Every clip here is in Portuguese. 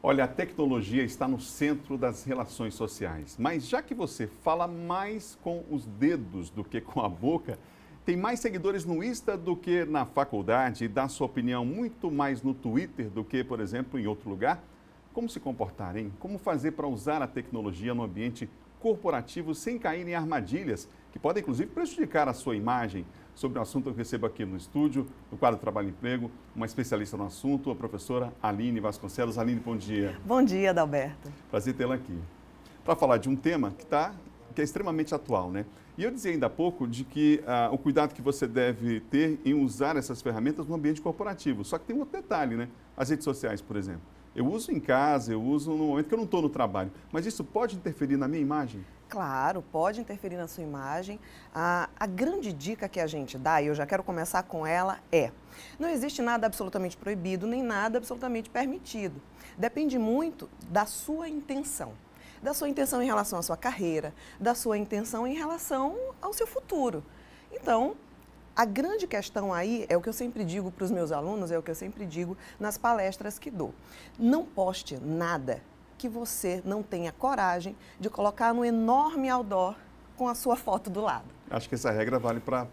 Olha, a tecnologia está no centro das relações sociais, mas já que você fala mais com os dedos do que com a boca, tem mais seguidores no Insta do que na faculdade e dá sua opinião muito mais no Twitter do que, por exemplo, em outro lugar? Como se comportar, hein? Como fazer para usar a tecnologia no ambiente corporativo sem cair em armadilhas que podem, inclusive, prejudicar a sua imagem? Sobre o assunto, eu recebo aqui no estúdio, no quadro Trabalho e Emprego, uma especialista no assunto, a professora Aline Vasconcelos. Aline, bom dia. Bom dia, Adalberto. Prazer tê-la aqui. Para falar de um tema que, tá, que é extremamente atual, né? E eu dizia ainda há pouco de que ah, o cuidado que você deve ter em usar essas ferramentas no ambiente corporativo. Só que tem um outro detalhe, né? As redes sociais, por exemplo. Eu uso em casa, eu uso no momento que eu não estou no trabalho. Mas isso pode interferir na minha imagem? Claro, pode interferir na sua imagem. A, a, grande dica que a gente dá, e eu já quero começar com ela, é: não existe nada absolutamente proibido nem nada absolutamente permitido. Depende muito da sua intenção. Da sua intenção em relação à sua carreira, da sua intenção em relação ao seu futuro. Então, a grande questão aí é o que eu sempre digo para os meus alunos, é o que eu sempre digo nas palestras que dou. Não poste nada que você não tenha coragem de colocar no enorme outdoor com a sua foto do lado. Acho que essa regra vale para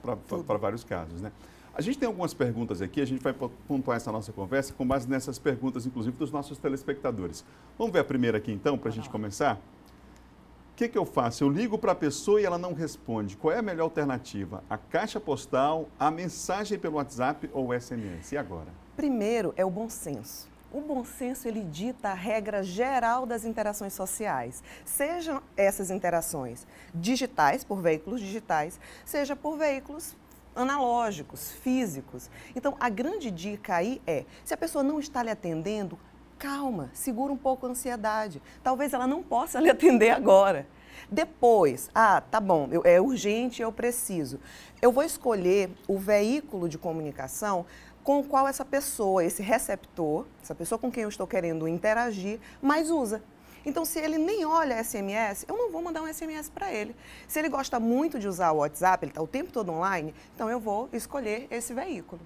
vários casos, né? A gente tem algumas perguntas aqui, a gente vai pontuar essa nossa conversa com base nessas perguntas, inclusive dos nossos telespectadores. Vamos ver a primeira aqui então, para a gente começar? O que, que eu faço? Eu ligo para a pessoa e ela não responde. Qual é a melhor alternativa? A caixa postal, a mensagem pelo WhatsApp ou SMS? E agora? Primeiro é o bom senso. O bom senso ele dita a regra geral das interações sociais. Sejam essas interações digitais, por veículos digitais, seja por veículos analógicos, físicos. Então, a grande dica aí é: se a pessoa não está lhe atendendo, calma, segura um pouco a ansiedade. Talvez ela não possa lhe atender agora. Depois, ah, tá bom, eu, é urgente, eu preciso. Eu vou escolher o veículo de comunicação com o qual essa pessoa, esse receptor, essa pessoa com quem eu estou querendo interagir, mais usa. Então, se ele nem olha SMS, eu não vou mandar um SMS para ele. Se ele gosta muito de usar o WhatsApp, ele está o tempo todo online, então eu vou escolher esse veículo.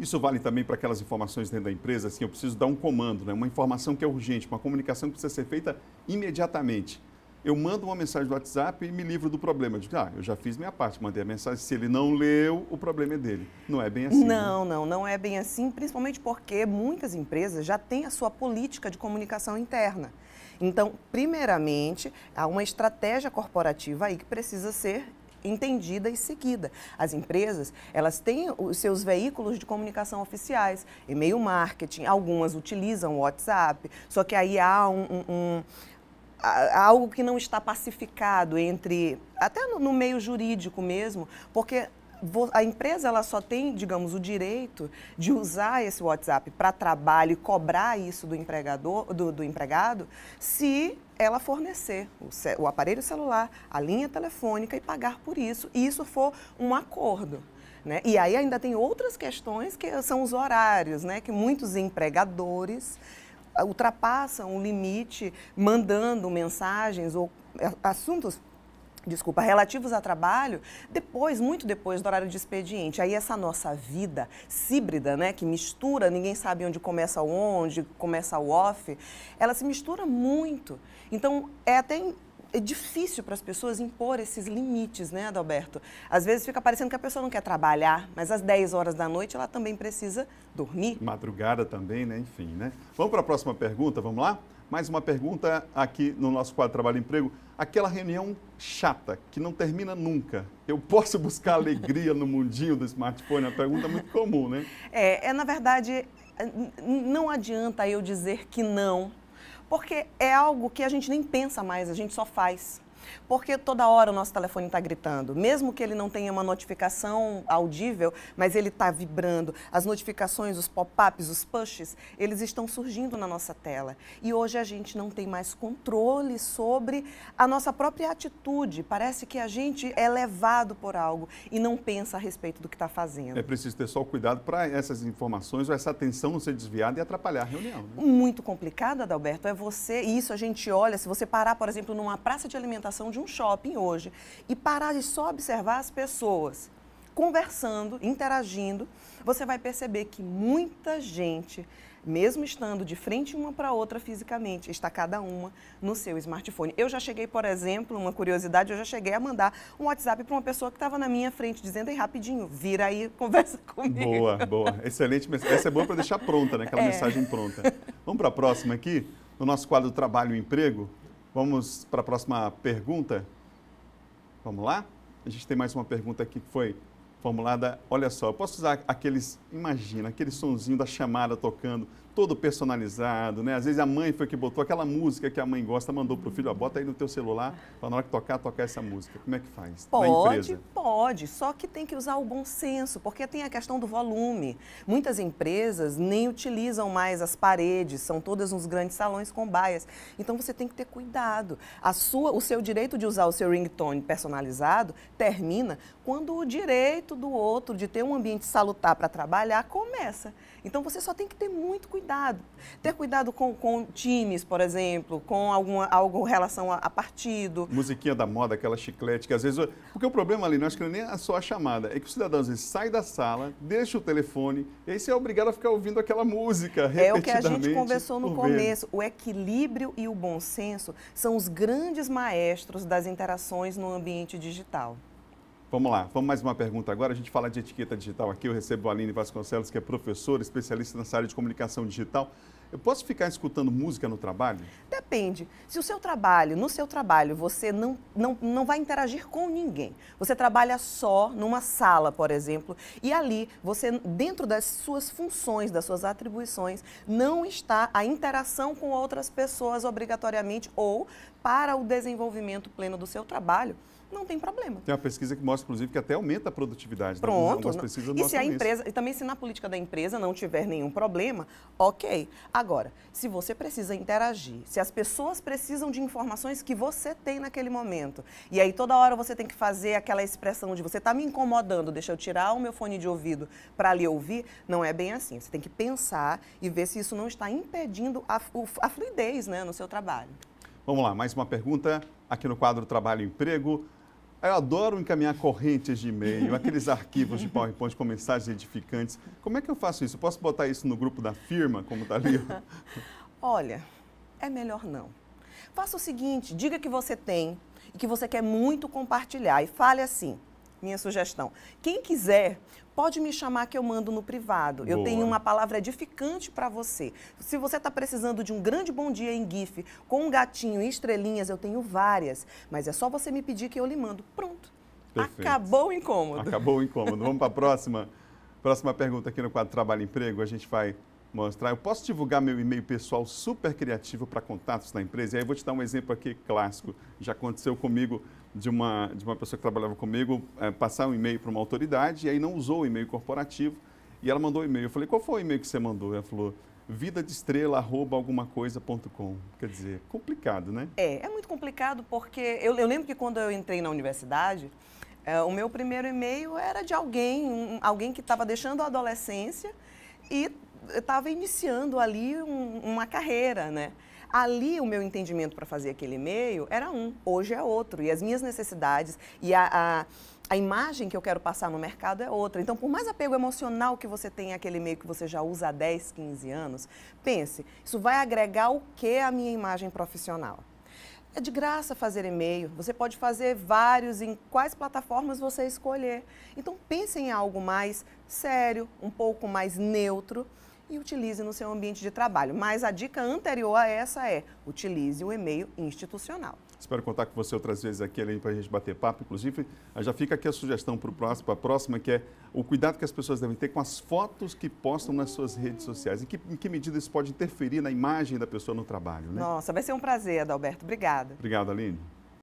Isso vale também para aquelas informações dentro da empresa, assim, eu preciso dar um comando, né? uma informação que é urgente, uma comunicação que precisa ser feita imediatamente. Eu mando uma mensagem do WhatsApp e me livro do problema. Eu digo, ah, eu já fiz minha parte, mandei a mensagem. Se ele não leu, o problema é dele. Não é bem assim. Né? Não, né? não, não é bem assim, principalmente porque muitas empresas já têm a sua política de comunicação interna. Então, primeiramente, há uma estratégia corporativa aí que precisa ser entendida e seguida. As empresas, elas têm os seus veículos de comunicação oficiais, e-mail marketing, algumas utilizam o WhatsApp, só que aí há um, um, um algo que não está pacificado entre até no, no, meio jurídico mesmo, porque a empresa ela só tem, digamos, o direito de usar esse WhatsApp para trabalho e cobrar isso do empregador, do, do empregado, se ela fornecer o, o aparelho celular, a linha telefônica e pagar por isso, e isso for um acordo. Né? E aí ainda tem outras questões que são os horários, né? que muitos empregadores ah, ultrapassam o limite mandando mensagens ou eh, assuntos desculpa, relativos a trabalho, depois, muito depois do horário de expediente. Aí essa nossa vida híbrida, né, que mistura, ninguém sabe onde começa o on, onde começa o off, ela se mistura muito. Então, é até é difícil para as pessoas impor esses limites, né, Adalberto? Às vezes fica parecendo que a pessoa não quer trabalhar, mas às 10 horas da noite ela também precisa dormir. Madrugada também, né? Enfim, né? Vamos para a próxima pergunta, vamos lá? Mais uma pergunta aqui no nosso quadro Trabalho e Emprego. Aquela reunião chata, que não termina nunca. Eu posso buscar alegria no mundinho do smartphone? É uma pergunta muito comum, né? É, é na verdade, não adianta eu dizer que não, porque é algo que a gente nem pensa mais, a gente só faz. Porque toda hora o nosso telefone está gritando, mesmo que ele não tenha uma notificação audível, mas ele está vibrando. As notificações, os pop-ups, os pushes, eles estão surgindo na nossa tela. E hoje a gente não tem mais controle sobre a nossa própria atitude. Parece que a gente é levado por algo e não pensa a respeito do que está fazendo. É preciso ter só cuidado para essas informações ou essa atenção não ser desviada e atrapalhar a reunião. Né? Muito complicada, Adalberto, é você, e isso a gente olha, se você parar, por exemplo, numa praça de alimentação, de um shopping hoje e parar de só observar as pessoas conversando, interagindo, você vai perceber que muita gente, mesmo estando de frente uma para outra fisicamente, está cada uma no seu smartphone. Eu já cheguei, por exemplo, uma curiosidade, eu já cheguei a mandar um WhatsApp para uma pessoa que estava na minha frente, dizendo aí rapidinho, vira aí, conversa comigo. Boa, boa. Excelente Essa é boa para deixar pronta, né? Aquela é. mensagem pronta. Vamos para a próxima aqui, no nosso quadro Trabalho e Emprego. Vamos para a próxima pergunta? Vamos lá? A gente tem mais uma pergunta aqui que foi formulada. Olha só, eu posso usar aqueles, imagina, aquele sonzinho da chamada tocando todo personalizado, né? Às vezes a mãe foi que botou aquela música que a mãe gosta, mandou para o filho, ó, bota aí no teu celular para na hora que tocar, tocar essa música. Como é que faz? Pode, pode, só que tem que usar o bom senso, porque tem a questão do volume. Muitas empresas nem utilizam mais as paredes, são todas uns grandes salões com baias. Então você tem que ter cuidado. A sua, o seu direito de usar o seu ringtone personalizado termina quando o direito do outro de ter um ambiente salutar para trabalhar começa. Então você só tem que ter muito cuidado cuidado. Ter cuidado com, com times, por exemplo, com alguma, algo em relação a, a, partido. Musiquinha da moda, aquela chiclete que às vezes. Porque o problema ali, não acho que é nem é só a chamada, é que o cidadão às vezes sai da sala, deixa o telefone, e aí você é obrigado a ficar ouvindo aquela música. É o que a gente conversou no começo. O equilíbrio e o bom senso são os grandes maestros das interações no ambiente digital. Vamos lá, vamos mais uma pergunta agora. A gente fala de etiqueta digital aqui. Eu recebo a Aline Vasconcelos, que é professora, especialista nessa área de comunicação digital. Eu posso ficar escutando música no trabalho? Depende. Se o seu trabalho, no seu trabalho, você não, não, não vai interagir com ninguém. Você trabalha só numa sala, por exemplo, e ali você, dentro das suas funções, das suas atribuições, não está a interação com outras pessoas obrigatoriamente ou para o desenvolvimento pleno do seu trabalho não tem problema. Tem uma pesquisa que mostra, inclusive, que até aumenta a produtividade. Então, Pronto. Né? Pesquisas e se a empresa, e também se na política da empresa não tiver nenhum problema, ok. Agora, se você precisa interagir, se as pessoas precisam de informações que você tem naquele momento, e aí toda hora você tem que fazer aquela expressão de você está me incomodando, deixa eu tirar o meu fone de ouvido para lhe ouvir, não é bem assim. Você tem que pensar e ver se isso não está impedindo a, a fluidez né, no seu trabalho. Vamos lá, mais uma pergunta aqui no quadro Trabalho e Emprego. Eu adoro encaminhar correntes de e-mail, aqueles arquivos de PowerPoint com mensagens edificantes. Como é que eu faço isso? Eu posso botar isso no grupo da firma, como está ali? Olha, é melhor não. Faça o seguinte, diga que você tem e que você quer muito compartilhar e fale assim: minha sugestão. Quem quiser, pode me chamar que eu mando no privado. Boa. Eu tenho uma palavra edificante para você. Se você está precisando de um grande bom dia em GIF, com um gatinho e estrelinhas, eu tenho várias. Mas é só você me pedir que eu lhe mando. Pronto. Perfeito. Acabou o incômodo. Acabou o incômodo. Vamos para a próxima. Próxima pergunta aqui no quadro Trabalho e Emprego. A gente vai mostrar. Eu posso divulgar meu e-mail pessoal super criativo para contatos na empresa? E aí eu vou te dar um exemplo aqui clássico. Já aconteceu comigo de uma, de uma pessoa que trabalhava comigo é, passar um e-mail para uma autoridade e aí não usou o e-mail corporativo e ela mandou o um e-mail. Eu falei, qual foi o e-mail que você mandou? Ela falou, vida de estrela arroba alguma coisa.com. Quer dizer, complicado, né? É, é muito complicado porque eu, eu lembro que quando eu entrei na universidade, é, o meu primeiro e-mail era de alguém, um, alguém que estava deixando a adolescência e estava eh, iniciando ali um, uma carreira, né? Ali o meu entendimento para fazer aquele e-mail era um, hoje é outro. E as minhas necessidades e a, a a imagem que eu quero passar no mercado é outra. Então, por mais apego emocional que você tenha aquele e-mail que você já usa há 10, 15 anos, pense, isso vai agregar o que à minha imagem profissional? É de graça fazer e-mail. Você pode fazer vários em quais plataformas você escolher. Então pense em algo mais sério, um pouco mais neutro e utilize no seu ambiente de trabalho. Mas a dica anterior a essa é: utilize o e-mail institucional. Espero contar com você outras vezes aqui, além para a gente bater papo. Inclusive, já fica aqui a sugestão para a próxima, que é o cuidado que as pessoas devem ter com as fotos que postam nas suas redes sociais. Em que, em que medida isso pode interferir na imagem da pessoa no trabalho, né? Nossa, vai ser um prazer, Adalberto. Obrigada. Obrigado, Aline.